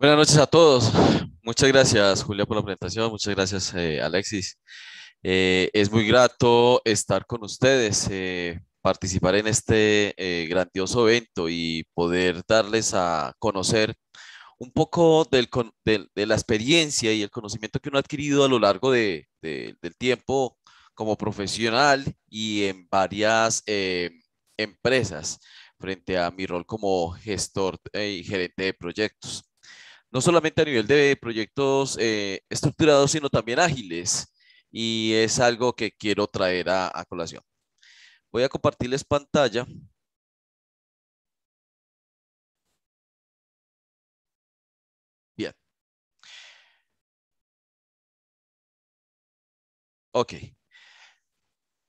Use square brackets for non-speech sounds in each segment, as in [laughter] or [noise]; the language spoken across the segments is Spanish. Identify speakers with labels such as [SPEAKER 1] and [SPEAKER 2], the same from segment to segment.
[SPEAKER 1] Buenas noches a todos. Muchas gracias, Julia, por la presentación. Muchas gracias, eh, Alexis. Eh, es muy grato estar con ustedes, eh, participar en este grandioso evento y poder darles a conocer un poco de la experiencia y el conocimiento que uno ha adquirido a lo largo de, del tiempo como profesional y en varias empresas frente a mi rol como gestor y gerente de proyectos no solamente a nivel de proyectos eh, estructurados, sino también ágiles. Y es algo que quiero traer a, colación. Voy a compartirles pantalla. Bien. Ok.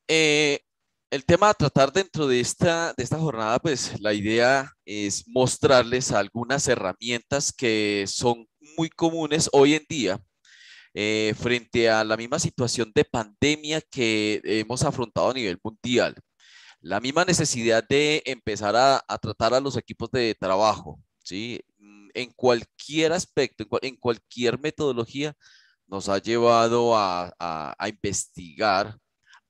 [SPEAKER 1] Eh, el tema a tratar dentro de esta, de esta jornada, pues la idea es mostrarles algunas herramientas que son muy comunes hoy en día eh, frente a la misma situación de pandemia que hemos afrontado a nivel mundial. La misma necesidad de empezar a, a tratar a los equipos de trabajo, ¿sí? Mm, en cualquier aspecto, en, cualquier metodología, nos ha llevado a, a investigar,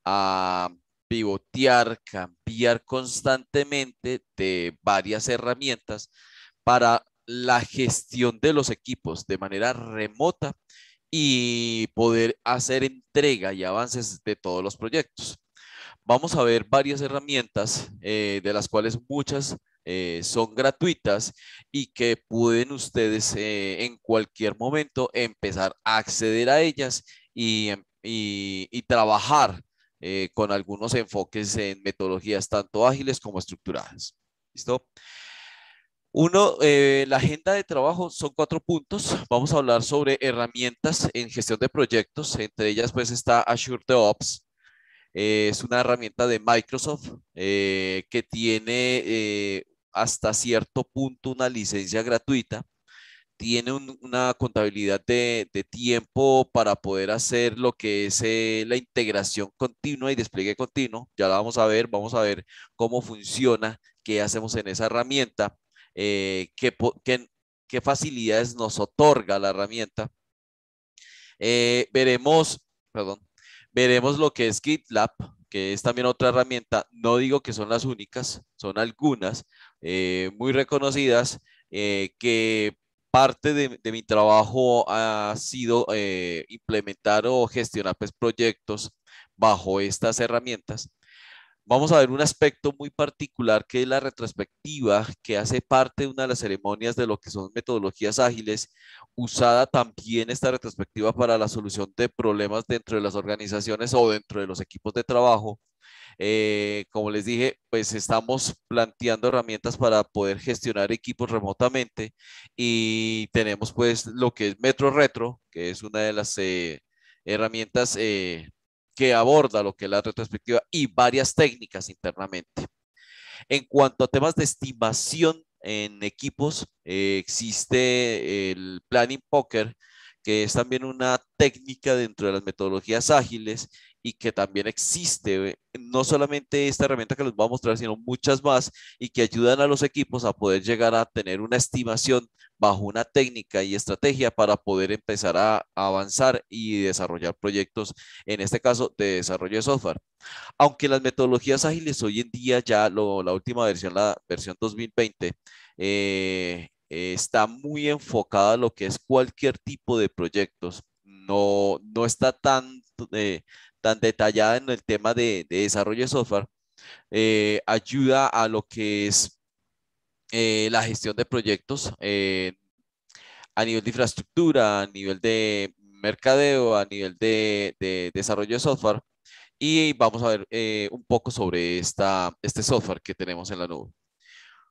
[SPEAKER 1] a pivotear, cambiar constantemente de varias herramientas para la gestión de los equipos de manera remota y poder hacer entrega y avances de todos los proyectos. Vamos a ver varias herramientas, eh, de las cuales muchas eh, son gratuitas y que pueden ustedes eh, en cualquier momento empezar a acceder a ellas y em, trabajar eh, con algunos enfoques en metodologías tanto ágiles como estructuradas. ¿Listo? Uno, eh, la agenda de trabajo son cuatro puntos. Vamos a hablar sobre herramientas en gestión de proyectos. Entre ellas, pues, está Azure DevOps. Eh, es una herramienta de Microsoft que tiene hasta cierto punto una licencia gratuita tiene una contabilidad de, tiempo para poder hacer lo que es eh, la integración continua y despliegue continuo. Ya la vamos a ver, vamos a ver cómo funciona, qué hacemos en esa herramienta, eh, qué, qué, facilidades nos otorga la herramienta. Eh, veremos, perdón, veremos lo que es GitLab, que es también otra herramienta. No digo que son las únicas, son algunas muy reconocidas, que parte de, mi trabajo ha sido eh, implementar o gestionar pues, proyectos bajo estas herramientas. Vamos a ver un aspecto muy particular que es la retrospectiva, que hace parte de una de las ceremonias de lo que son metodologías ágiles, usada también esta retrospectiva para la solución de problemas dentro de las organizaciones o dentro de los equipos de trabajo. Eh, como les dije, pues estamos planteando herramientas para poder gestionar equipos remotamente y tenemos pues lo que es Metro Retro, que es una de las eh, herramientas eh, que aborda lo que es la retrospectiva y varias técnicas internamente. En cuanto a temas de estimación en equipos, existe el Planning Poker, que es también una técnica dentro de las metodologías ágiles y que también existe eh, no solamente esta herramienta que les voy a mostrar, sino muchas más y que ayudan a los equipos a poder llegar a tener una estimación bajo una técnica y estrategia para poder empezar a avanzar y desarrollar proyectos, en este caso de desarrollo de software. Aunque las metodologías ágiles hoy en día, ya la última versión, la versión 2020, eh, está muy enfocada a lo que es cualquier tipo de proyectos. No, no está tan eh, tan detallada en el tema de, desarrollo de software, eh, ayuda a lo que es eh, la gestión de proyectos eh, a nivel de infraestructura, a nivel de mercadeo, a nivel de, desarrollo de software. Y vamos a ver un poco sobre esta, este software que tenemos en la nube.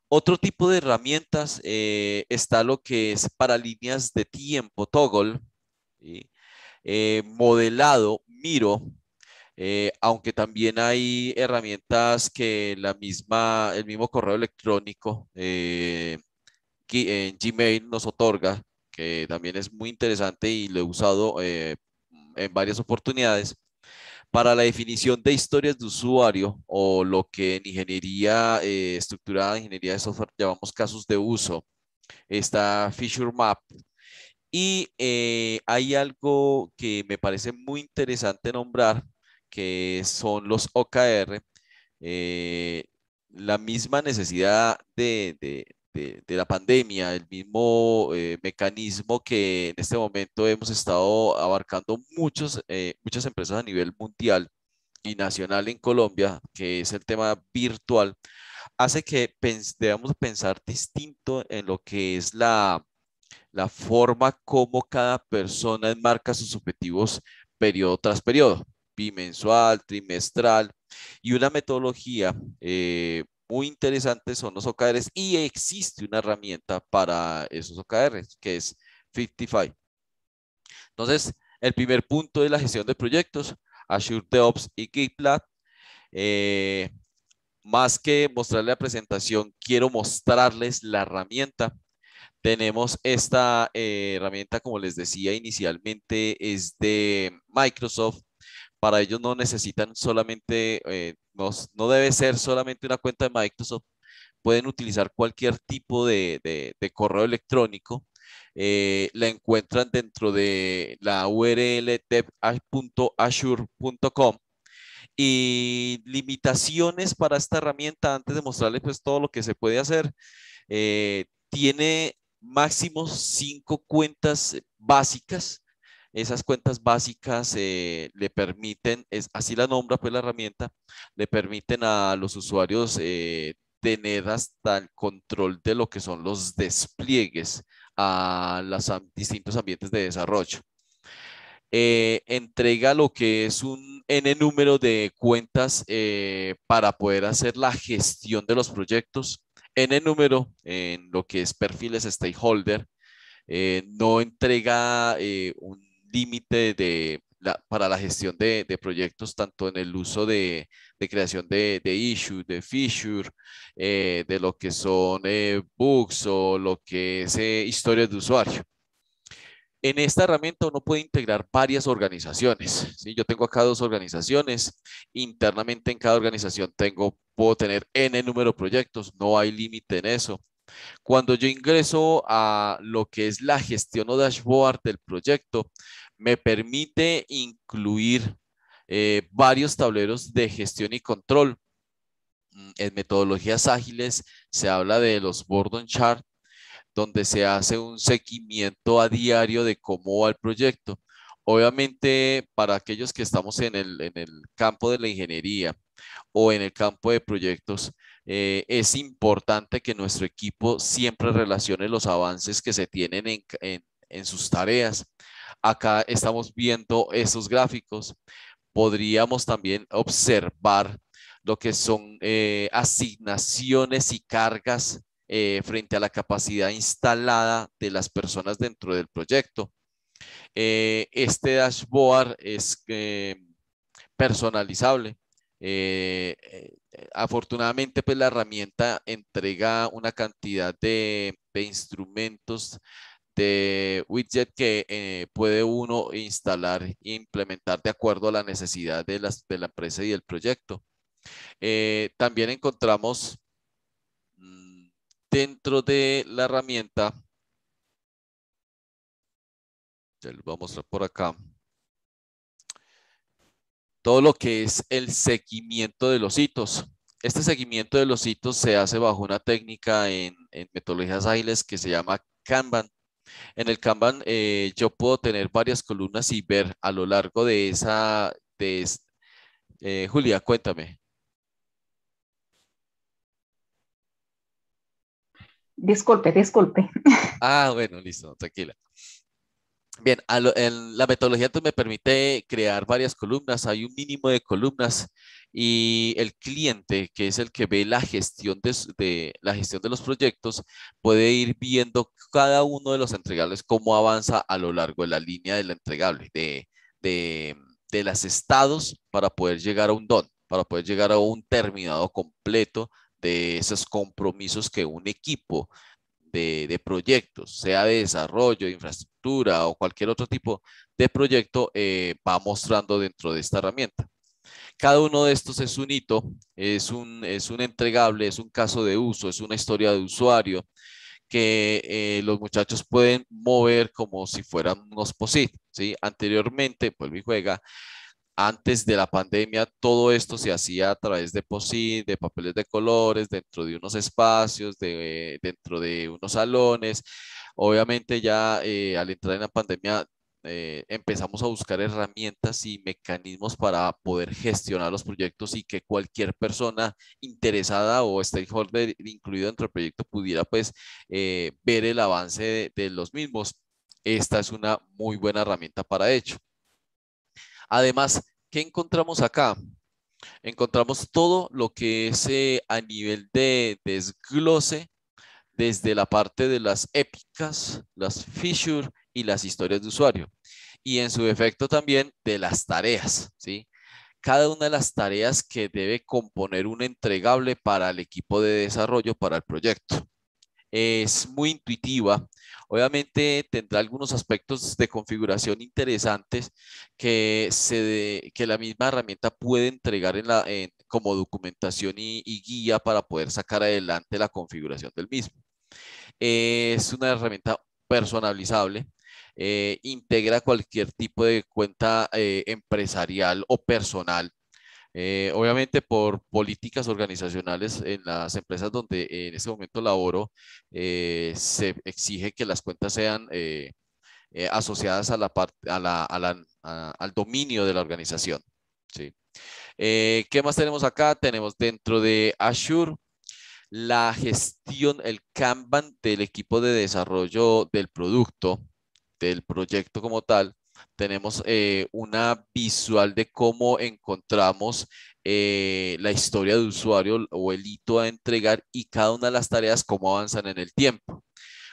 [SPEAKER 1] Otro tipo de herramientas está lo que es para líneas de tiempo, Toggle, modelado, Miro, eh, aunque también hay herramientas que la misma, el mismo correo electrónico eh, en eh, Gmail nos otorga, que también es muy interesante y lo he usado eh, en varias oportunidades, para la definición de historias de usuario o lo que en ingeniería estructurada, ingeniería de software, llamamos casos de uso. Está Feature Map, y hay algo que me parece muy interesante nombrar, que son los OKR, eh, la misma necesidad de, de, de, la pandemia, el mismo eh, mecanismo que en este momento hemos estado abarcando muchos, eh, muchas empresas a nivel mundial y nacional en Colombia, que es el tema virtual, hace que debamos pensar distinto en lo que es la, la forma como cada persona enmarca sus objetivos periodo tras periodo bimensual, trimestral y una metodología eh, muy interesante son los OKRs y existe una herramienta para esos OKRs que es 55. Entonces, el primer punto de la gestión de proyectos, Azure DevOps y GitLab. Eh, más que mostrarle la presentación, quiero mostrarles la herramienta. Tenemos esta eh, herramienta, como les decía inicialmente, es de Microsoft para ellos no necesitan solamente, eh, no, debe ser solamente una cuenta de Microsoft, pueden utilizar cualquier tipo de, correo electrónico. Eh, la encuentran dentro de la URL dev.azure.com y limitaciones para esta herramienta antes de mostrarles pues todo lo que se puede hacer. Eh, tiene máximo cinco cuentas básicas esas cuentas básicas le permiten, es, así la nombra pues la herramienta, le permiten a los usuarios eh, tener hasta el control de lo que son los despliegues a los distintos ambientes de desarrollo. Eh, entrega lo que es un N número de cuentas eh, para poder hacer la gestión de los proyectos, N número en lo que es perfiles stakeholder, no entrega un límite de, para la gestión de, proyectos, tanto en el uso de, creación de, issues, de feature, eh, de lo que son eh, o lo que es eh, historias de usuario. En esta herramienta uno puede integrar varias organizaciones. ¿sí? Yo tengo acá dos organizaciones. Internamente en cada organización tengo, puedo tener N número de proyectos. No hay límite en eso. Cuando yo ingreso a lo que es la gestión o dashboard del proyecto, me permite incluir eh, varios tableros de gestión y control. Mm, en metodologías ágiles se habla de los Borden Chart, donde se hace un seguimiento a diario de cómo va el proyecto. Obviamente, para aquellos que estamos en el, campo de la ingeniería o en el campo de proyectos, eh, es importante que nuestro equipo siempre relacione los avances que se tienen en sus tareas Acá estamos viendo esos gráficos. Podríamos también observar lo que son eh, asignaciones y cargas eh, frente a la capacidad instalada de las personas dentro del proyecto. Eh, este dashboard es personalizable. afortunadamente, pues la herramienta entrega una cantidad de instrumentos widget que eh, puede uno instalar e implementar de acuerdo a la necesidad de, las, de la empresa y del proyecto. Eh, también encontramos mm, dentro de la herramienta, ya lo voy a mostrar por acá, todo lo que es el seguimiento de los hitos. Este seguimiento de los hitos se hace bajo una técnica en, en metodologías ágiles que se llama Kanban. En el Kanban eh, yo puedo tener varias columnas y ver a lo largo de esa... De eh, Julia, cuéntame. Disculpe, disculpe. [laughs] Ah, bueno, listo, tranquila. Bien, la metodología entonces me permite crear varias columnas, hay un mínimo de columnas y el cliente, que es el que ve la gestión de, la gestión de los proyectos, puede ir viendo cada uno de los entregables cómo avanza a lo largo de la línea del entregable, de, de, de los estados para poder llegar a un don, para poder llegar a un terminado completo de esos compromisos que un equipo de, proyectos, sea de desarrollo, de infraestructura o cualquier otro tipo de proyecto, eh, va mostrando dentro de esta herramienta. Cada uno de estos es un hito, es un, es un entregable, es un caso de uso, es una historia de usuario que eh, los muchachos pueden mover como si fueran unos POSIT. ¿sí? Anteriormente, y juega, antes de la pandemia, todo esto se hacía a través de POSIT, de papeles de colores, dentro de unos espacios, dentro de unos salones. Obviamente ya eh, al entrar en la pandemia eh, empezamos a buscar herramientas y mecanismos para poder gestionar los proyectos y que cualquier persona interesada o stakeholder incluido dentro del proyecto pudiera pues eh, ver el avance de los mismos. Esta es una muy buena herramienta para ello. Además, ¿qué encontramos acá? Encontramos todo lo que es eh, a nivel de desglose desde la parte de las épicas, las features y las historias de usuario. Y en su efecto también de las tareas, ¿sí? Cada una de las tareas que debe componer un entregable para el equipo de desarrollo para el proyecto es muy intuitiva. Obviamente tendrá algunos aspectos de configuración interesantes que, se que la misma herramienta puede entregar en la, como documentación y, guía para poder sacar adelante la configuración del mismo. Eh, es una herramienta personalizable, eh, integra cualquier tipo de cuenta eh, empresarial o personal eh, obviamente por políticas organizacionales en las empresas donde en este momento laboro, eh, se exige que las cuentas sean eh, asociadas a la, a la, al dominio de la organización. ¿sí? ¿Qué más tenemos acá? Tenemos dentro de Azure la gestión, el Kanban del equipo de desarrollo del producto, del proyecto como tal, tenemos eh, una visual de cómo encontramos eh, la historia de usuario o el hito a entregar y cada una de las tareas, cómo avanzan en el tiempo.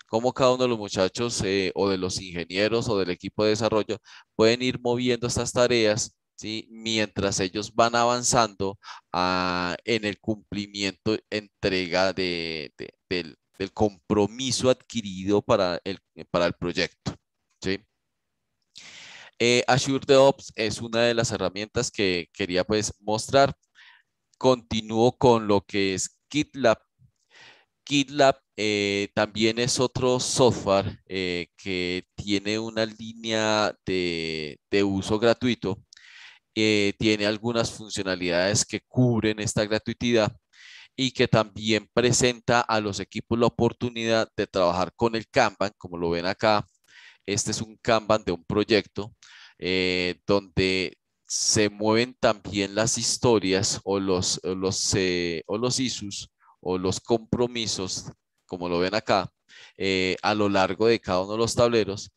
[SPEAKER 1] Cómo cada uno de los muchachos eh, o de los ingenieros o del equipo de desarrollo pueden ir moviendo estas tareas ¿sí? mientras ellos van avanzando a, ah, en el cumplimiento, entrega del, del, compromiso adquirido para el, para el proyecto. ¿sí? Eh, Azure DevOps es una de las herramientas que quería pues mostrar. Continúo con lo que es GitLab. GitLab eh, también es otro software eh, que tiene una línea de, de uso gratuito. tiene algunas funcionalidades que cubren esta gratuidad y que también presenta a los equipos la oportunidad de trabajar con el Kanban, como lo ven acá, este es un Kanban de un proyecto eh, donde se mueven también las historias o los, los, o los eh, ISUs o los compromisos, como lo ven acá, eh, a lo largo de cada uno de los tableros.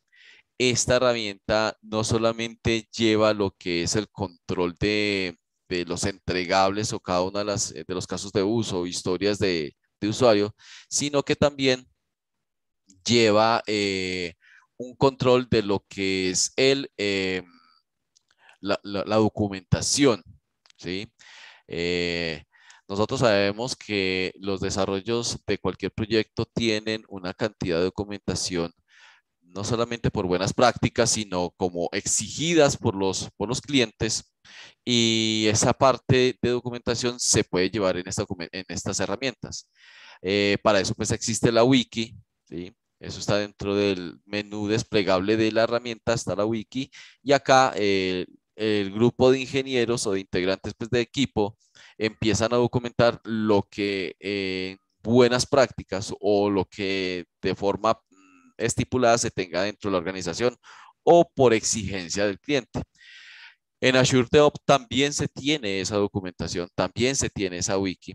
[SPEAKER 1] Esta herramienta no solamente lleva lo que es el control de, de los entregables o cada uno de, los casos de uso o historias de, de usuario, sino que también lleva un control de lo que es el, em, la, documentación. ¿sí? Eh, nosotros sabemos que los desarrollos de cualquier proyecto tienen una cantidad de documentación no solamente por buenas prácticas, sino como exigidas por los, por los clientes. Y esa parte de documentación se puede llevar en, esta, en estas herramientas. Eh, para eso pues existe la wiki, ¿sí? Eso está dentro del menú desplegable de la herramienta, está la wiki. Y acá eh, el grupo de ingenieros o de integrantes pues, de equipo empiezan a documentar lo que eh, buenas prácticas o lo que de forma mm, estipulada se tenga dentro de la organización o por exigencia del cliente. En Azure DevOps también se tiene esa documentación, también se tiene esa wiki.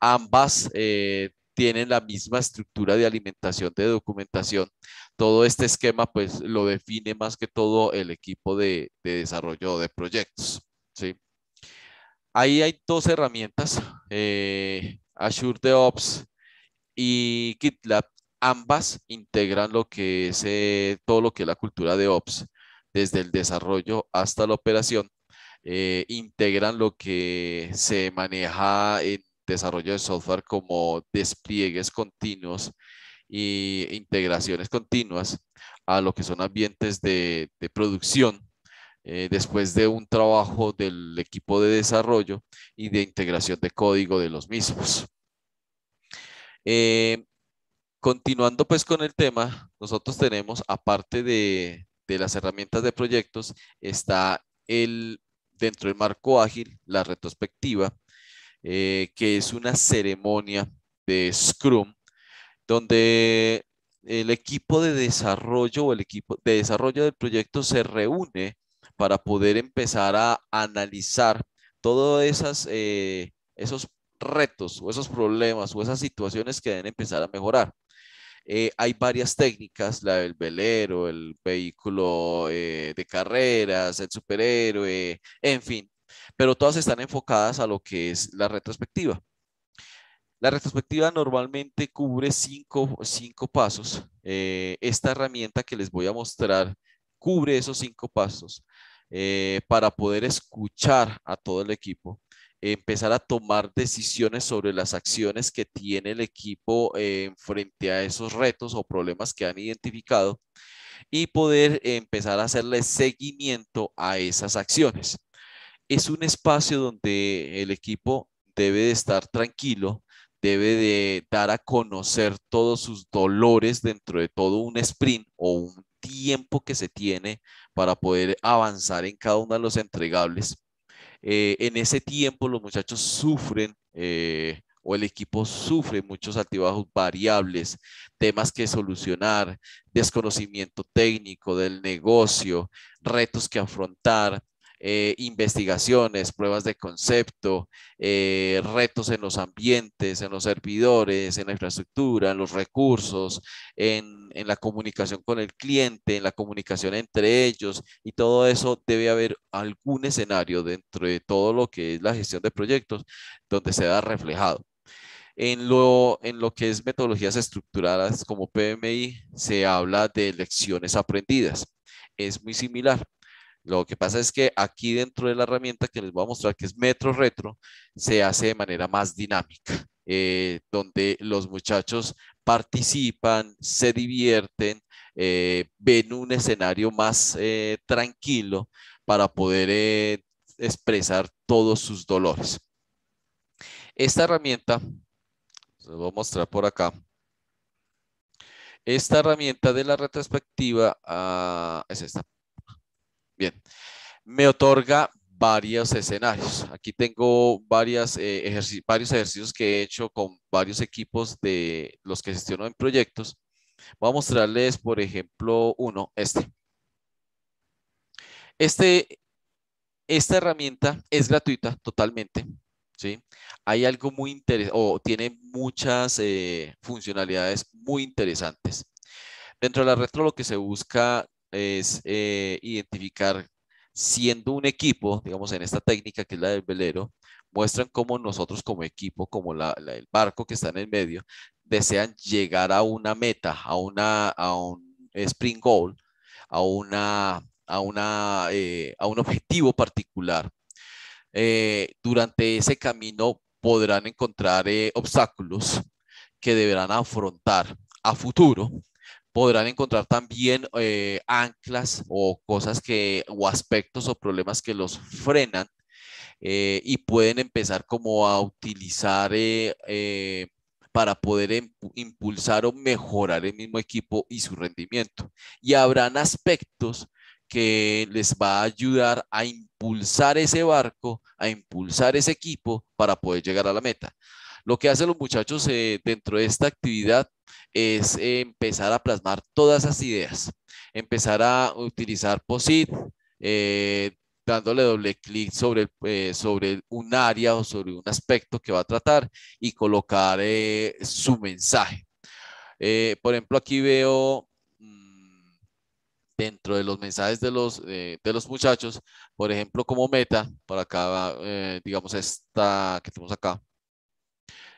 [SPEAKER 1] Ambas eh, tienen la misma estructura de alimentación de documentación. Todo este esquema pues lo define más que todo el equipo de, desarrollo de proyectos. ¿sí? Ahí hay dos herramientas, eh, Azure DevOps y GitLab. Ambas integran lo que es eh, todo lo que es la cultura de Ops, desde el desarrollo hasta la operación. Eh, integran lo que se maneja en desarrollo de software como despliegues continuos e integraciones continuas a lo que son ambientes de, producción eh, después de un trabajo del equipo de desarrollo y de integración de código de los mismos. Eh, continuando pues con el tema, nosotros tenemos, aparte de, de las herramientas de proyectos, está el, dentro del marco ágil, la retrospectiva, eh, que es una ceremonia de Scrum, donde el equipo de desarrollo o el equipo de desarrollo del proyecto se reúne para poder empezar a analizar todos eh, esos retos o esos problemas o esas situaciones que deben empezar a mejorar. Eh, hay varias técnicas, la del velero, el vehículo de carreras, el superhéroe, en fin, pero todas están enfocadas a lo que es la retrospectiva. La retrospectiva normalmente cubre cinco, cinco pasos. Eh, esta herramienta que les voy a mostrar cubre esos cinco pasos eh, para poder escuchar a todo el equipo, empezar a tomar decisiones sobre las acciones que tiene el equipo eh, frente a esos retos o problemas que han identificado y poder empezar a hacerle seguimiento a esas acciones es un espacio donde el equipo debe de estar tranquilo, debe de dar a conocer todos sus dolores dentro de todo un sprint o un tiempo que se tiene para poder avanzar en cada uno de los entregables. Eh, en ese tiempo los muchachos sufren eh, o el equipo sufre muchos altibajos variables, temas que solucionar, desconocimiento técnico del negocio, retos que afrontar, eh, investigaciones, pruebas de concepto, eh, retos en los ambientes, en los servidores, en la infraestructura, en los recursos, en, la comunicación con el cliente, en la comunicación entre ellos y todo eso debe haber algún escenario dentro de todo lo que es la gestión de proyectos donde se da reflejado. En lo, en lo, que es metodologías estructuradas como PMI, se habla de lecciones aprendidas. Es muy similar. Lo que pasa es que aquí dentro de la herramienta que les voy a mostrar, que es Metro Retro, se hace de manera más dinámica, eh, donde los muchachos participan, se divierten, eh, ven un escenario más eh, tranquilo para poder expresar todos sus dolores. Esta herramienta, se voy a mostrar por acá, esta herramienta de la retrospectiva ah, es esta. Bien, me otorga varios escenarios. Aquí tengo varias, eh, varios ejercicios que he hecho con varios equipos de los que gestiono en proyectos. Voy a mostrarles, por ejemplo, uno, este. Este, esta herramienta es gratuita totalmente, ¿sí? Hay algo muy interesante, o tiene muchas eh, funcionalidades muy interesantes. Dentro de la retro lo que se busca es eh, identificar siendo un equipo, digamos, en esta técnica que es la del velero, muestran cómo nosotros como equipo, como el barco que está en el medio, desean llegar a una meta, a, una, a un spring goal, a, una, a, una, eh, a un objetivo particular. Eh, durante ese camino podrán encontrar obstáculos que deberán afrontar a futuro podrán encontrar también eh, anclas o cosas que, o aspectos o problemas que los frenan eh, y pueden empezar como a utilizar eh, para poder em, impulsar o mejorar el mismo equipo y su rendimiento. Y habrán aspectos que les va a ayudar a impulsar ese barco, a impulsar ese equipo para poder llegar a la meta. Lo que hacen los muchachos eh, dentro de esta actividad es empezar a plasmar todas esas ideas, empezar a utilizar POSIT, eh, dándole doble clic sobre, eh, sobre un área o sobre un aspecto que va a tratar y colocar su mensaje. por ejemplo, aquí veo mm, dentro de los mensajes de los, de los muchachos, por ejemplo, como meta, para acá, digamos, esta que tenemos acá,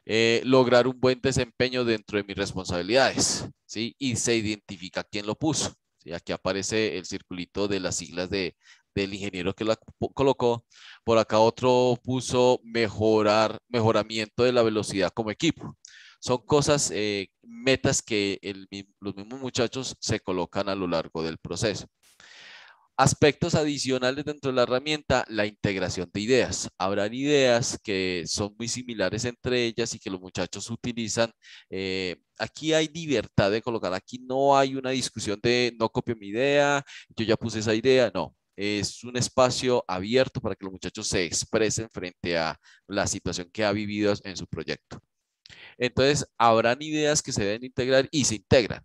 [SPEAKER 1] eh, lograr un buen desempeño dentro de mis responsabilidades, ¿sí? Y se identifica quién lo puso. ¿sí? Aquí aparece el circulito de las siglas del ingeniero que la colocó. Por acá otro puso mejorar, mejoramiento de la velocidad como equipo. Son cosas, eh, metas que los mismos muchachos se colocan a lo largo del proceso. Aspectos adicionales dentro de la herramienta, la integración de ideas. Habrán ideas que son muy similares entre ellas y que los muchachos utilizan. Eh, aquí hay libertad de colocar, aquí no hay una discusión de no copio mi idea, yo ya puse esa idea, no. Es un espacio abierto para que los muchachos se expresen frente a la situación que ha vivido en su proyecto. Entonces, habrán ideas que se deben integrar y se integran.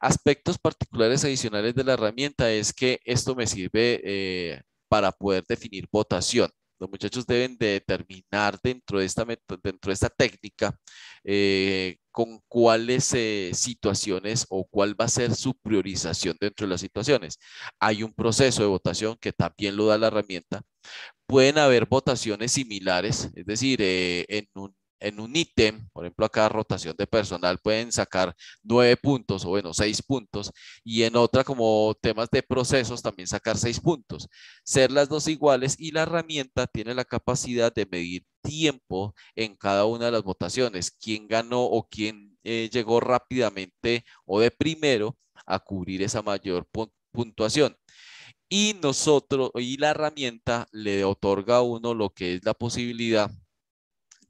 [SPEAKER 1] Aspectos particulares adicionales de la herramienta es que esto me sirve eh, para poder definir votación. Los muchachos deben determinar dentro de esta, dentro de esta técnica eh, con cuáles eh, situaciones o cuál va a ser su priorización dentro de las situaciones. Hay un proceso de votación que también lo da la herramienta. Pueden haber votaciones similares, es decir, en un en un ítem, por ejemplo, acá rotación de personal pueden sacar nueve puntos o bueno, seis puntos y en otra como temas de procesos también sacar seis puntos. Ser las dos iguales y la herramienta tiene la capacidad de medir tiempo en cada una de las votaciones, quién ganó o quién eh, llegó rápidamente o de primero a cubrir esa mayor puntuación y nosotros y la herramienta le otorga a uno lo que es la posibilidad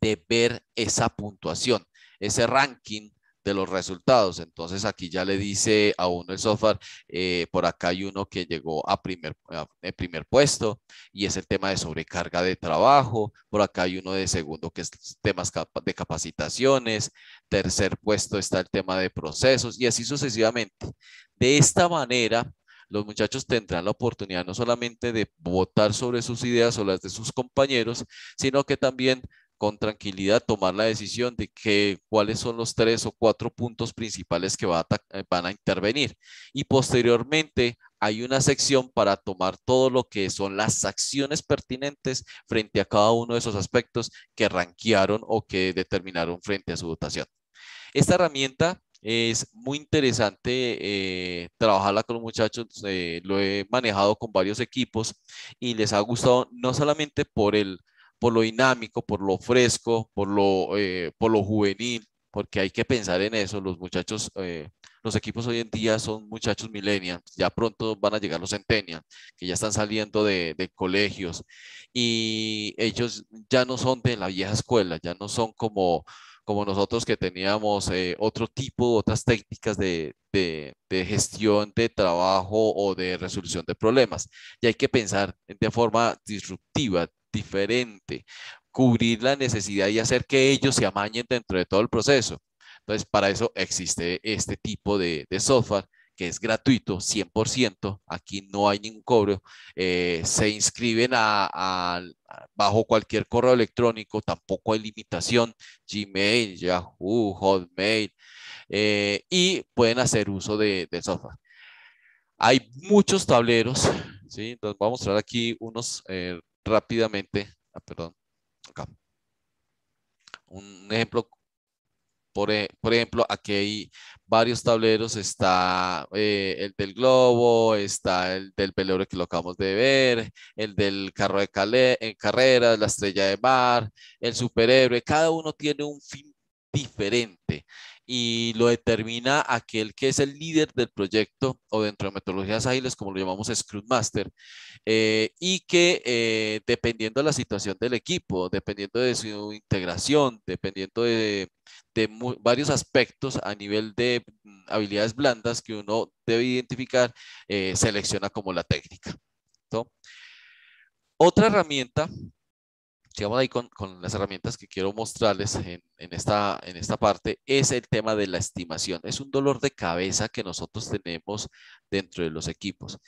[SPEAKER 1] de ver esa puntuación, ese ranking de los resultados. Entonces aquí ya le dice a uno el software, eh, por acá hay uno que llegó a primer, a primer puesto y es el tema de sobrecarga de trabajo, por acá hay uno de segundo que es temas de capacitaciones, tercer puesto está el tema de procesos y así sucesivamente. De esta manera, los muchachos tendrán la oportunidad no solamente de votar sobre sus ideas o las de sus compañeros, sino que también con tranquilidad tomar la decisión de que, cuáles son los tres o cuatro puntos principales que va eh, van a intervenir. Y posteriormente hay una sección para tomar todo lo que son las acciones pertinentes frente a cada uno de esos aspectos que ranquearon o que determinaron frente a su votación. Esta herramienta es muy interesante eh, trabajarla con los muchachos. Eh, lo he manejado con varios equipos y les ha gustado no solamente por el por lo dinámico, por lo fresco, por lo, eh, por lo juvenil, porque hay que pensar en eso. Los muchachos, eh, los equipos hoy en día son muchachos millennials, ya pronto van a llegar los centennials, que ya están saliendo de, de, colegios y ellos ya no son de la vieja escuela, ya no son como, como nosotros que teníamos eh, otro tipo, otras técnicas de, de, de, gestión de trabajo o de resolución de problemas. Y hay que pensar de forma disruptiva, diferente, cubrir la necesidad y hacer que ellos se amañen dentro de todo el proceso. Entonces, para eso existe este tipo de, software que es gratuito, 100%, aquí no hay ningún cobro, eh, se inscriben a, bajo cualquier correo electrónico, tampoco hay limitación, Gmail, Yahoo, Hotmail, eh, y pueden hacer uso de, software. Hay muchos tableros, ¿sí? Entonces voy a mostrar aquí unos eh, rápidamente, ah, perdón, acá. Un ejemplo, e, por, ejemplo, aquí hay varios tableros, está eh, el del globo, está el del velero que lo acabamos de ver, el del carro de en carrera, la estrella de mar, el superhéroe, cada uno tiene un fin diferente y lo determina aquel que es el líder del proyecto o dentro de metodologías ágiles, como lo llamamos Scrum Master, eh, y que eh, dependiendo de la situación del equipo, dependiendo de su integración, dependiendo de, varios aspectos a nivel de mm, habilidades blandas que uno debe identificar, eh, selecciona como la técnica. Otra herramienta ahí con, con, las herramientas que quiero mostrarles en, en, esta, en esta parte, es el tema de la estimación. Es un dolor de cabeza que nosotros tenemos dentro de los equipos.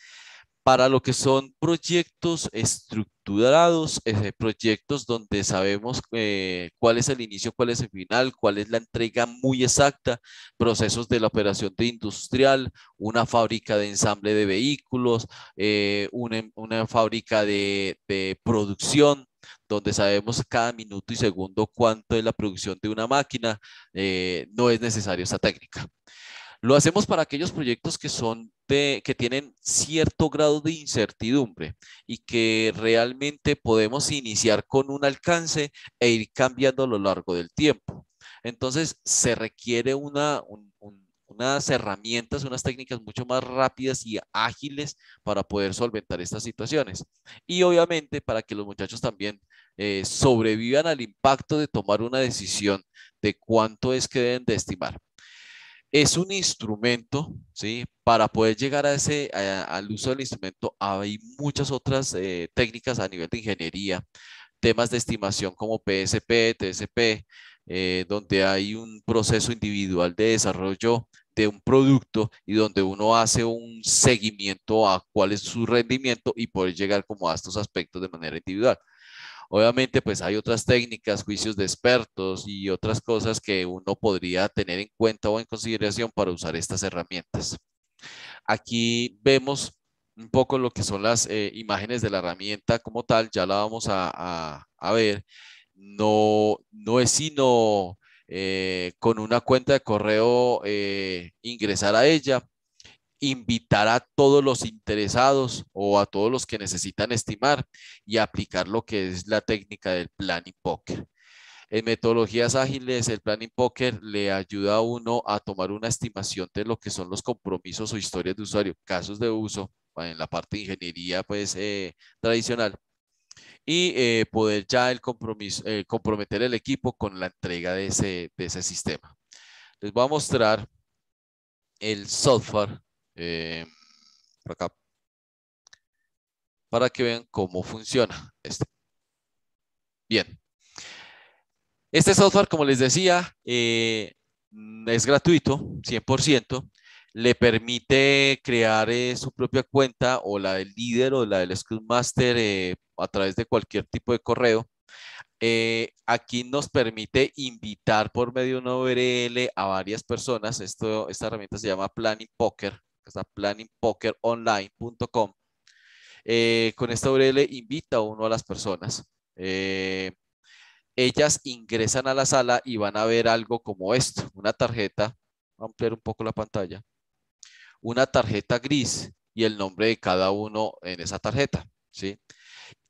[SPEAKER 1] Para lo que son proyectos estructurados, eh, proyectos donde sabemos eh, cuál es el inicio, cuál es el final, cuál es la entrega muy exacta, procesos de la operación de industrial, una fábrica de ensamble de vehículos, eh, una, em, una, fábrica de, de producción, donde sabemos cada minuto y segundo cuánto es la producción de una máquina, eh, no es necesaria esa técnica. Lo hacemos para aquellos proyectos que son que tienen cierto grado de incertidumbre y que realmente podemos iniciar con un alcance e ir cambiando a lo largo del tiempo. Entonces se requiere una, un unas herramientas, unas técnicas mucho más rápidas y ágiles para poder solventar estas situaciones. Y obviamente para que los muchachos también eh, sobrevivan al impacto de tomar una decisión de cuánto es que deben de estimar. Es un instrumento, ¿sí? Para poder llegar a ese, al uso del instrumento hay muchas otras eh, técnicas a nivel de ingeniería, temas de estimación como PSP, TSP, eh, donde hay un proceso individual de desarrollo de un producto y donde uno hace un seguimiento a cuál es su rendimiento y poder llegar como a estos aspectos de manera individual. Obviamente, pues hay otras técnicas, juicios de expertos y otras cosas que uno podría tener en cuenta o en consideración para usar estas herramientas. Aquí vemos un poco lo que son las eh, imágenes de la herramienta como tal, ya la vamos a, ver. No, no es sino eh, con una cuenta de correo eh, ingresar a ella, invitar a todos los interesados o a todos los que necesitan estimar y aplicar lo que es la técnica del planning poker. En metodologías ágiles, el planning poker le ayuda a uno a tomar una estimación de lo que son los compromisos o historias de usuario, casos de uso en la parte de ingeniería pues eh, tradicional y eh, poder ya el compromiso, eh, comprometer el equipo con la entrega de ese, sistema. Les voy a mostrar el software eh, para que vean cómo funciona este. Bien. Este software, como les decía, es gratuito, 100% le permite crear eh, su propia cuenta o la del líder o la del Scrum Master eh, a través de cualquier tipo de correo. Eh, aquí nos permite invitar por medio de una URL a varias personas. Esto, esta herramienta se llama Planning Poker, está planningpokeronline.com. con esta URL invita a uno a las personas. ellas ingresan a la sala y van a ver algo como esto, una tarjeta. a ampliar un poco la pantalla una tarjeta gris y el nombre de cada uno en esa tarjeta. ¿sí?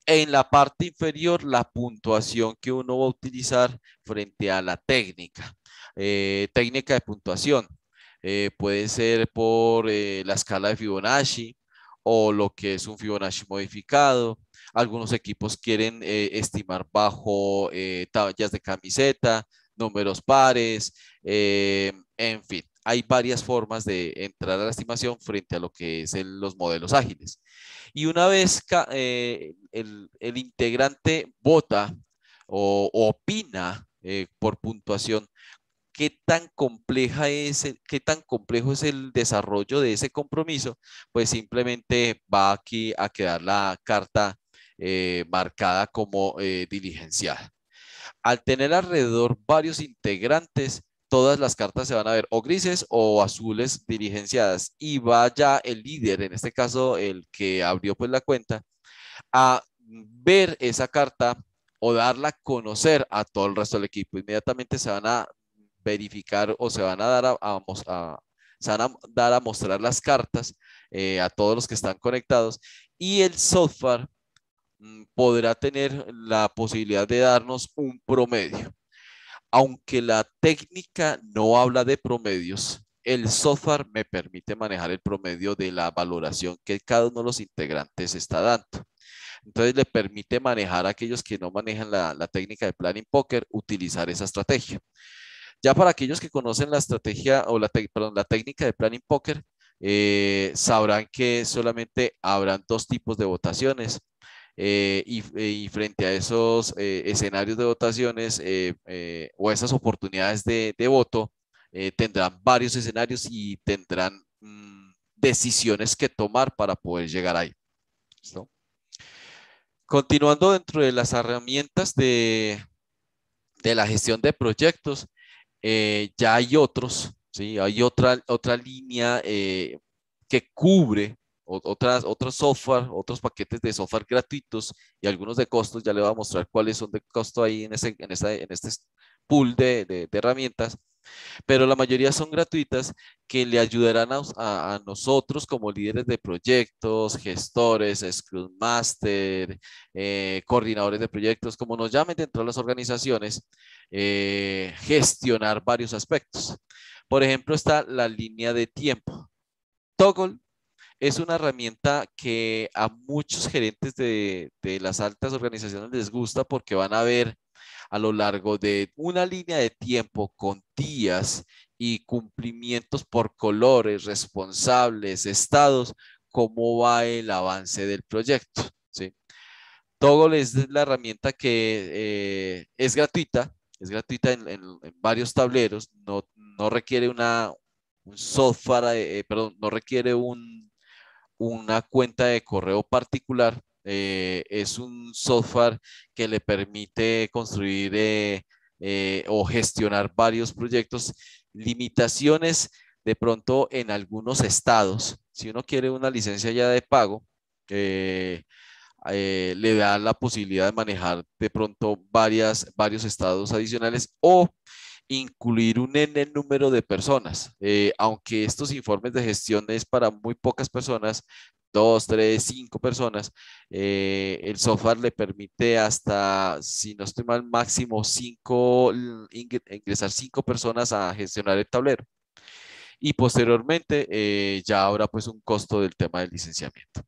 [SPEAKER 1] En la parte inferior, la puntuación que uno va a utilizar frente a la técnica. Eh, técnica de puntuación. Eh, puede ser por eh, la escala de Fibonacci o lo que es un Fibonacci modificado. Algunos equipos quieren estimar bajo tallas de camiseta, números pares, en fin hay varias formas de entrar a la estimación frente a lo que es los modelos ágiles. Y una vez eh, el, integrante vota o, opina eh, por puntuación, qué tan compleja es, qué tan complejo es el desarrollo de ese compromiso, pues simplemente va aquí a quedar la carta eh, marcada como eh, diligenciada. Al tener alrededor varios integrantes, todas las cartas se van a ver o grises o azules dirigenciadas y vaya el líder, en este caso el que abrió pues la cuenta, a ver esa carta o darla a conocer a todo el resto del equipo. Inmediatamente se van a verificar o se van a dar a, dar a mostrar las cartas eh, a todos los que están conectados y el software mm, podrá tener la posibilidad de darnos un promedio. Aunque la técnica no habla de promedios, el software me permite manejar el promedio de la valoración que cada uno de los integrantes está dando. Entonces le permite manejar a aquellos que no manejan la, técnica de planning poker, utilizar esa estrategia. Ya para aquellos que conocen la estrategia o la, técnica de planning poker, eh, sabrán que solamente habrán dos tipos de votaciones, eh, y, frente a esos eh, escenarios de votaciones eh, o esas oportunidades de, voto, tendrán varios escenarios y tendrán mm, decisiones que tomar para poder llegar ahí. Continuando dentro de las herramientas de, la gestión de proyectos, ya hay otros, ¿sí? hay otra, otra línea que cubre otras, otros software, otros paquetes de software gratuitos y algunos de costos. Ya le voy a mostrar cuáles son de costo ahí en, ese, en, en este pool de, de, herramientas. Pero la mayoría son gratuitas que le ayudarán a, a, nosotros como líderes de proyectos, gestores, Scrum Master, eh, coordinadores de proyectos, como nos llamen dentro de las organizaciones, eh, gestionar varios aspectos. Por ejemplo, está la línea de tiempo. Toggle es una herramienta que a muchos gerentes de, las altas organizaciones les gusta porque van a ver a lo largo de una línea de tiempo con días y cumplimientos por colores, responsables, estados, cómo va el avance del proyecto. ¿sí? Toggle es la herramienta que eh, es gratuita, es gratuita en, varios tableros, no, no, requiere un software, eh, perdón, no requiere un una cuenta de correo particular. Eh, es un software que le permite construir eh, eh, o gestionar varios proyectos. Limitaciones de pronto en algunos estados. Si uno quiere una licencia ya de pago, le da la posibilidad de manejar de pronto varias, varios estados adicionales o incluir un n número de personas, eh, aunque estos informes de gestión es para muy pocas personas, dos, tres, cinco personas, eh, el software le permite hasta, si no estoy mal, máximo cinco, ingresar cinco personas a gestionar el tablero. Y posteriormente eh, ya habrá pues un costo del tema del licenciamiento.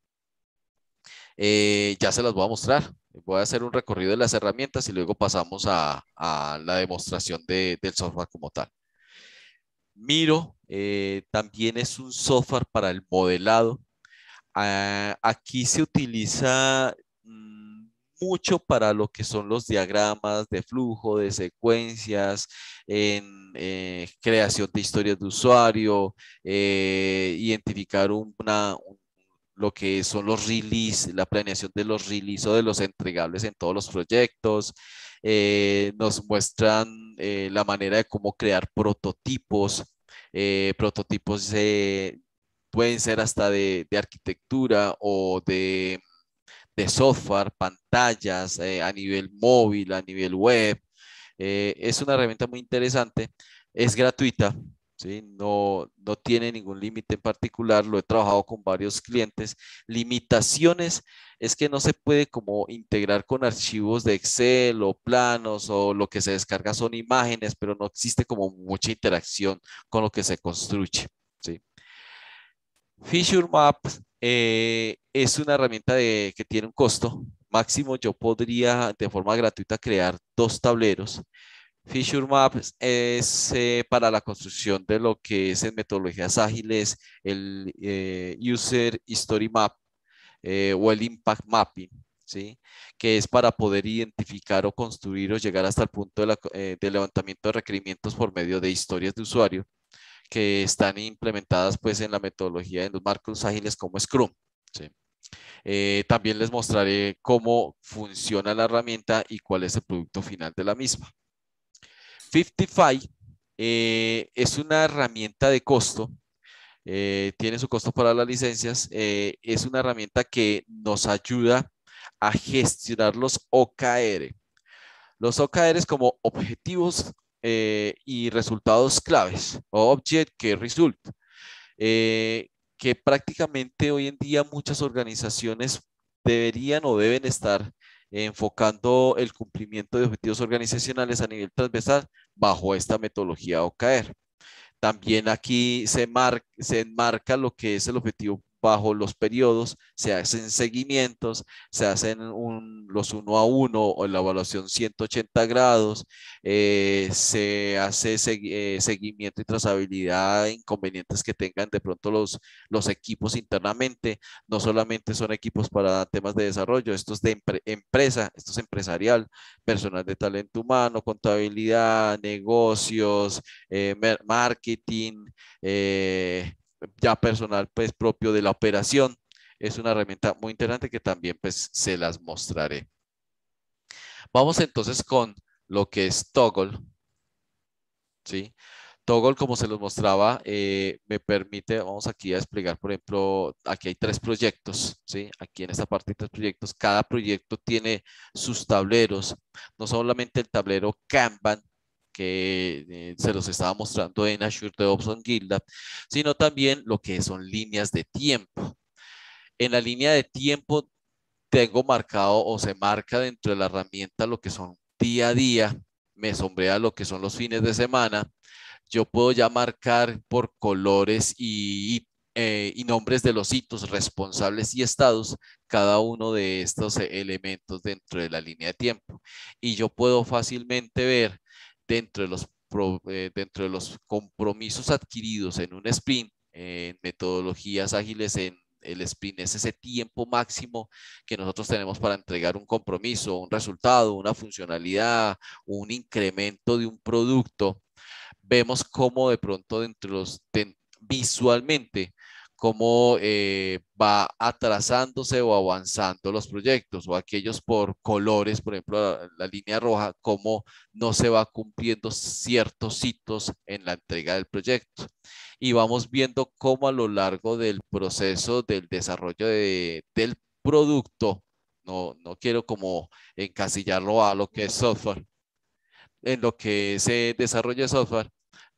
[SPEAKER 1] Eh, ya se las voy a mostrar. Voy a hacer un recorrido de las herramientas y luego pasamos a, la demostración del software como tal. Miro eh, también es un software para el modelado. Ah, aquí se utiliza mm, mucho para lo que son los diagramas de flujo, de secuencias, en eh, creación de historias de usuario, identificar una, lo que son los release, la planeación de los release o de los entregables en todos los proyectos. Eh, nos muestran eh, la manera de cómo crear prototipos. Eh, prototipos pueden ser hasta de, arquitectura o de, de software, pantallas a nivel móvil, a nivel web. es una herramienta muy interesante. Es gratuita, no, tiene ningún límite en particular, lo he trabajado con varios clientes. Limitaciones es que no se puede como integrar con archivos de Excel o planos o lo que se descarga son imágenes, pero no existe como mucha interacción con lo que se construye, ¿sí? Map eh, es una herramienta que tiene un costo. Máximo yo podría de forma gratuita crear dos tableros Feature Maps es eh, para la construcción de lo que es en metodologías ágiles el eh, User History Map eh, o el Impact Mapping, ¿sí? que es para poder identificar o construir o llegar hasta el punto de, levantamiento de requerimientos por medio de historias de usuario que están implementadas pues en la metodología en los marcos ágiles como Scrum. también les mostraré cómo funciona la herramienta y cuál es el producto final de la misma. 55 eh, es una herramienta de costo, eh, tiene su costo para las licencias, eh, es una herramienta que nos ayuda a gestionar los OKR. Los OKR como objetivos y resultados claves, Object que Result, que prácticamente hoy en día muchas organizaciones deberían o deben estar enfocando el cumplimiento de objetivos organizacionales a nivel transversal bajo esta metodología OCAER. También aquí se, se enmarca lo que es el objetivo bajo los periodos, se hacen seguimientos, se hacen los uno a uno o la evaluación 180 grados, eh, se hace eh, seguimiento y trazabilidad inconvenientes que tengan de pronto los, los equipos internamente, no solamente son equipos para temas de desarrollo, estos es de empresa, estos es empresarial, personal de talento humano, contabilidad, negocios, eh, marketing, ya personal pues propio de la operación. Es una herramienta muy interesante que también pues se las mostraré. Vamos entonces con lo que es Toggle. ¿Sí? Toggle, como se los mostraba, eh, me permite, vamos aquí a explicar por ejemplo, aquí hay tres proyectos, ¿sí? Aquí en esta parte hay tres proyectos. Cada proyecto tiene sus tableros, no solamente el tablero Kanban, que eh, se los estaba mostrando en Azure DevOps on Gilda sino también lo que son líneas de tiempo. En la línea de tiempo tengo marcado o se marca dentro de la herramienta lo que son día a día, me sombrea lo que son los fines de semana. Yo puedo ya marcar por colores y, y eh, nombres de los hitos, responsables y estados cada uno de estos elementos dentro de la línea de tiempo. Y yo puedo fácilmente ver dentro de los, eh, dentro de los compromisos adquiridos en un sprint, en metodologías ágiles, en el sprint es ese tiempo máximo que nosotros tenemos para entregar un compromiso, un resultado, una funcionalidad, un incremento de un producto. Vemos cómo de pronto dentro los, visualmente cómo eh, va atrasándose o avanzando los proyectos o aquellos por colores, por ejemplo, la, línea roja, cómo no se va cumpliendo ciertos hitos en la entrega del proyecto. Y vamos viendo cómo a lo largo del proceso del desarrollo del producto, no, no quiero como encasillarlo a lo que es software, en lo que se desarrolla software,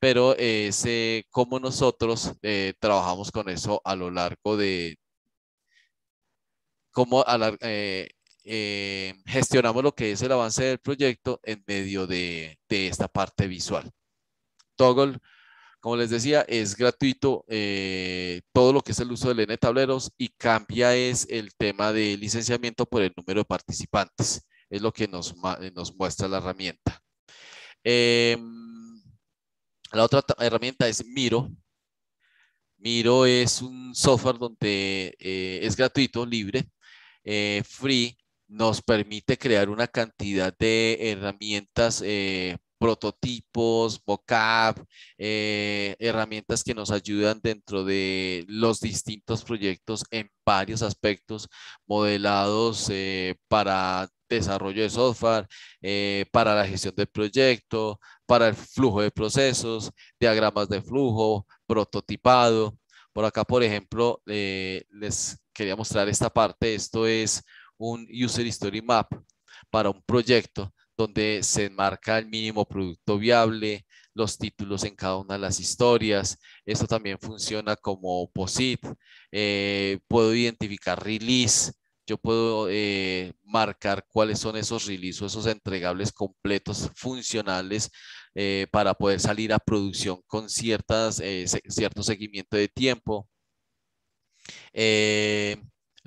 [SPEAKER 1] pero es eh, cómo nosotros eh, trabajamos con eso a lo largo de cómo eh, gestionamos lo que es el avance del proyecto en medio de, esta parte visual. Toggle, como les decía, es gratuito todo lo que es el uso del N tableros y cambia es el tema de licenciamiento por el número de participantes. Es lo que nos, nos muestra la herramienta. Em, la otra herramienta es Miro. Miro es un software donde eh, es gratuito, libre, eh, free, nos permite crear una cantidad de herramientas, eh, prototipos, mockup, herramientas que nos ayudan dentro de los distintos proyectos en varios aspectos, modelados para desarrollo de software, para la gestión del proyecto, para el flujo de procesos, diagramas de flujo, prototipado. Por acá, por ejemplo, eh, les quería mostrar esta parte. Esto es un User History Map para un proyecto donde se enmarca el mínimo producto viable, los títulos en cada una de las historias. Esto también funciona como POSIT. Eh, puedo identificar release yo puedo eh, marcar cuáles son esos releases, esos entregables completos, funcionales, eh, para poder salir a producción con ciertas, eh, cierto seguimiento de tiempo.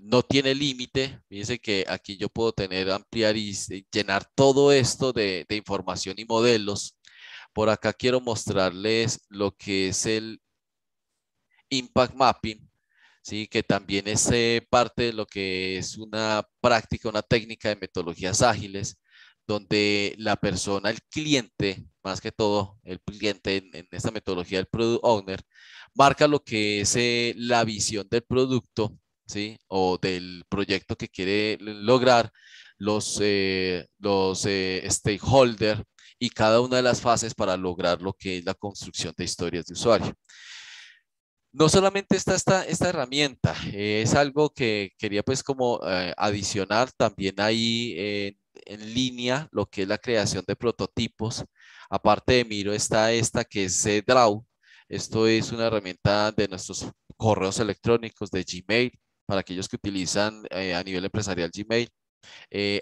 [SPEAKER 1] no tiene límite, fíjense que aquí yo puedo tener, ampliar y, llenar todo esto de, de información y modelos. Por acá quiero mostrarles lo que es el Impact Mapping ¿sí? que también es parte de lo que es una práctica, una técnica de metodologías ágiles, donde la persona, el cliente, más que todo, el cliente en, esta metodología del product owner, marca lo que es eh, la visión del producto, ¿sí? O del proyecto que quiere eh, lograr, los, eh, los stakeholders y cada una de las fases para lograr lo que es la construcción de historias de usuario. No solamente está esta, herramienta, eh, es algo que quería pues como eh, adicionar también ahí en línea lo que es la creación de prototipos. Aparte de Miro está esta que es Draw. Esto es una herramienta de nuestros correos electrónicos de Gmail para aquellos que utilizan eh, a nivel empresarial Gmail.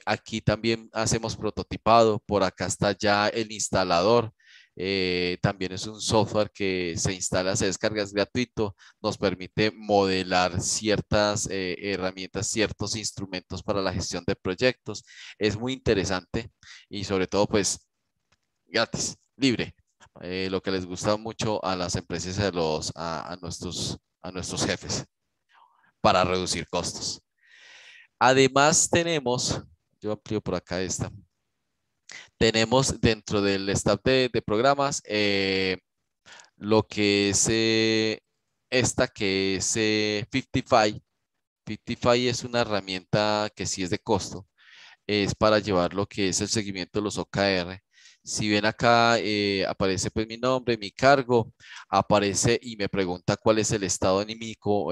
[SPEAKER 1] aquí también hacemos prototipado, por acá está ya el instalador, eh, también es un software que se instala, se descarga, es gratuito, nos permite modelar ciertas eh, herramientas, ciertos instrumentos para la gestión de proyectos. Es muy interesante y sobre todo pues gratis, libre. Eh, lo que les gusta mucho a las empresas, a, los, a, nuestros, a nuestros jefes, para reducir costos. Además tenemos, yo amplío por acá esta, tenemos dentro del staff de, programas eh, lo que es eh, esta que es eh, 55. es una herramienta que sí es de costo. Es para llevar lo que es el seguimiento de los OKR. Si ven acá, eh, aparece pues mi nombre, mi cargo, aparece y me pregunta cuál es el estado anímico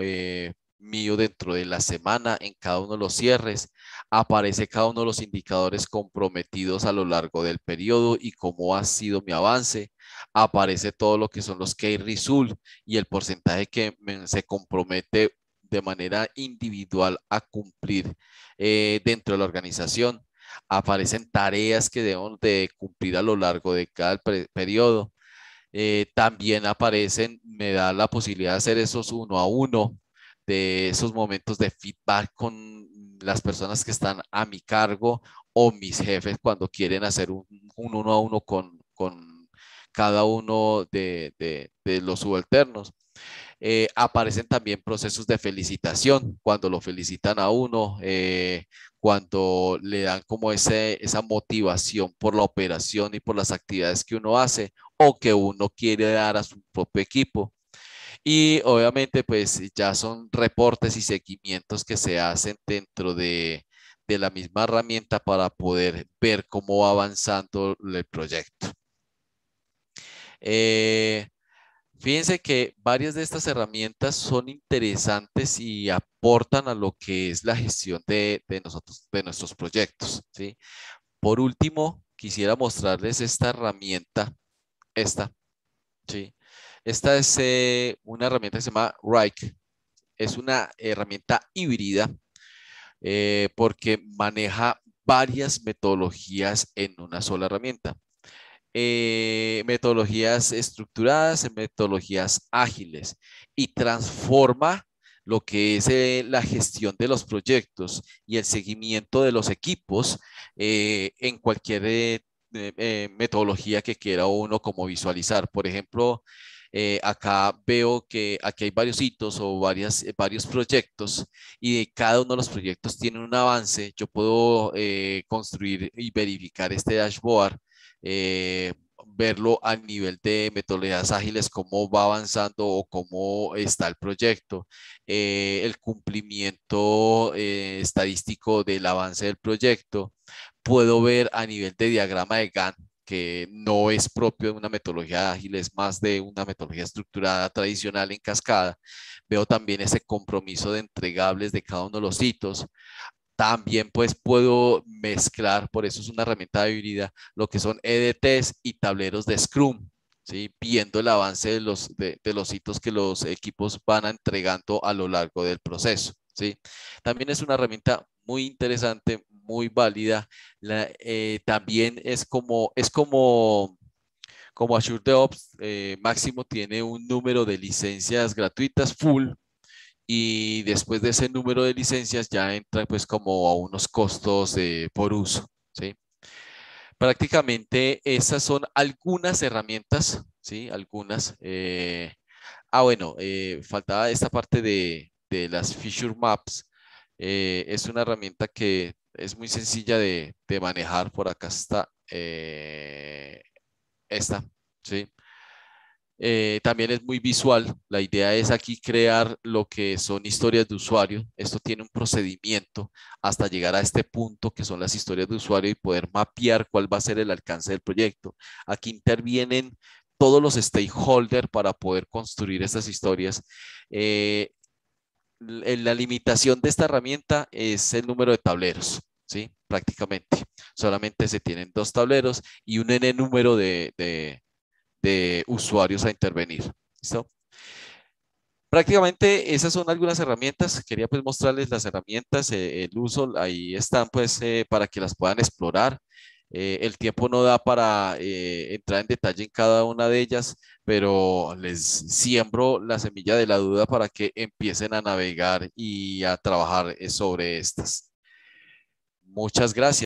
[SPEAKER 1] mío dentro de la semana en cada uno de los cierres aparece cada uno de los indicadores comprometidos a lo largo del periodo y cómo ha sido mi avance. Aparece todo lo que son los key results y el porcentaje que se compromete de manera individual a cumplir eh, dentro de la organización. Aparecen tareas que debo de cumplir a lo largo de cada periodo. Eh, también aparecen, me da la posibilidad de hacer esos uno a uno, de esos momentos de feedback con las personas que están a mi cargo o mis jefes cuando quieren hacer un, uno a uno con, cada uno de, los subalternos. Eh, aparecen también procesos de felicitación, cuando lo felicitan a uno, eh, cuando le dan como ese, esa motivación por la operación y por las actividades que uno hace o que uno quiere dar a su propio equipo. Y obviamente, pues ya son reportes y seguimientos que se hacen dentro de, la misma herramienta para poder ver cómo va avanzando el proyecto. Eh, fíjense que varias de estas herramientas son interesantes y aportan a lo que es la gestión de, nosotros, de nuestros proyectos. ¿sí? Por último, quisiera mostrarles esta herramienta, esta, ¿sí? Esta es eh, una herramienta que se llama Rike. Es una herramienta híbrida eh, porque maneja varias metodologías en una sola herramienta. Eh, metodologías estructuradas metodologías ágiles y transforma lo que es la gestión de los proyectos y el seguimiento de los equipos en cualquier metodología que quiera uno como visualizar. Por ejemplo, eh, acá veo que aquí hay varios hitos o varias, eh, varios proyectos y de cada uno de los proyectos tiene un avance. Yo puedo eh, construir y verificar este dashboard verlo a nivel de metodologías ágiles, cómo va avanzando o cómo está el proyecto, el cumplimiento estadístico del avance del proyecto. Puedo ver a nivel de diagrama de Gantt que no es propio de una metodología ágil, es más de una metodología estructurada tradicional en cascada. Veo también ese compromiso de entregables de cada uno de los hitos. También pues puedo mezclar, por eso es una herramienta de híbrida, lo que son EDTs y tableros de Scrum, ¿sí? viendo el avance de los, los hitos que los equipos van entregando a lo largo del proceso. ¿sí? También es una herramienta muy interesante, muy válida. Eh, también es como, es como, como Azure DevOps, eh, Máximo tiene un número de licencias gratuitas full y después de ese número de licencias ya entra pues como a unos costos por uso, Prácticamente esas son algunas herramientas, ¿sí? Algunas. Eh, ah, bueno, faltaba esta parte de, de las feature maps. es una herramienta que es muy sencilla de, manejar. Por acá está eh, esta, ¿sí? Eh, también es muy visual. La idea es aquí crear lo que son historias de usuario. Esto tiene un procedimiento hasta llegar a este punto que son las historias de usuario y poder mapear cuál va a ser el alcance del proyecto. Aquí intervienen todos los stakeholders para poder construir estas historias. Eh, eh, la limitación de esta herramienta es el número de tableros, ¿sí? Prácticamente. Solamente se tienen dos tableros y un N número de, de, usuarios a intervenir. ¿Listo? Prácticamente esas son algunas herramientas. Quería pues mostrarles las herramientas, eh, el uso, ahí están pues eh, para que las puedan explorar. el tiempo no da para entrar en detalle en cada una de ellas, pero les siembro la semilla de la duda para que empiecen a navegar y a trabajar eh, sobre estas. Muchas gracias.